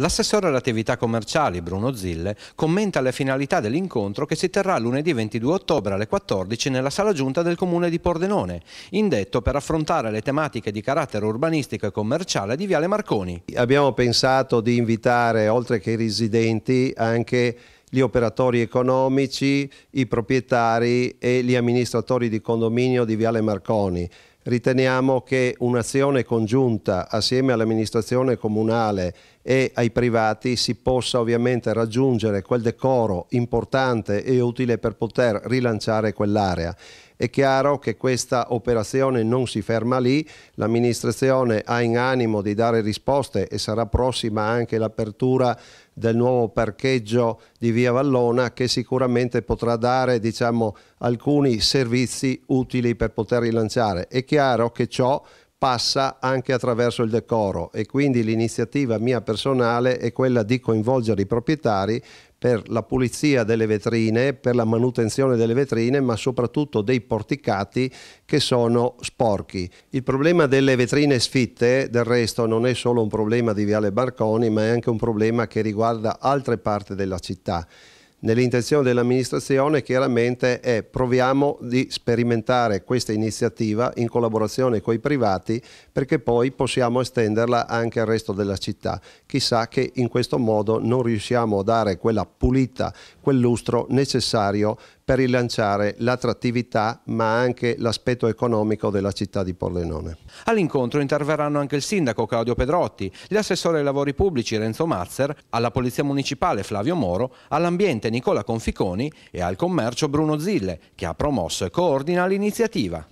L'assessore alle attività commerciali, Bruno Zille, commenta le finalità dell'incontro che si terrà lunedì 22 ottobre alle 14 nella sala giunta del comune di Pordenone, indetto per affrontare le tematiche di carattere urbanistico e commerciale di Viale Marconi. Abbiamo pensato di invitare, oltre che i residenti, anche gli operatori economici, i proprietari e gli amministratori di condominio di Viale Marconi riteniamo che un'azione congiunta assieme all'amministrazione comunale e ai privati si possa ovviamente raggiungere quel decoro importante e utile per poter rilanciare quell'area. È chiaro che questa operazione non si ferma lì, l'amministrazione ha in animo di dare risposte e sarà prossima anche l'apertura del nuovo parcheggio di Via Vallona che sicuramente potrà dare diciamo, alcuni servizi utili per poter rilanciare. È chiaro che ciò passa anche attraverso il decoro e quindi l'iniziativa mia personale è quella di coinvolgere i proprietari per la pulizia delle vetrine, per la manutenzione delle vetrine, ma soprattutto dei porticati che sono sporchi. Il problema delle vetrine sfitte, del resto, non è solo un problema di Viale Barconi, ma è anche un problema che riguarda altre parti della città nell'intenzione dell'amministrazione chiaramente è proviamo di sperimentare questa iniziativa in collaborazione con i privati perché poi possiamo estenderla anche al resto della città. Chissà che in questo modo non riusciamo a dare quella pulita, quel lustro necessario per rilanciare l'attrattività ma anche l'aspetto economico della città di Pordenone. All'incontro interverranno anche il sindaco Claudio Pedrotti, l'assessore ai lavori pubblici Renzo Mazzer, alla polizia municipale Flavio Moro, all'ambiente Nicola Conficoni e al commercio Bruno Zille, che ha promosso e coordina l'iniziativa.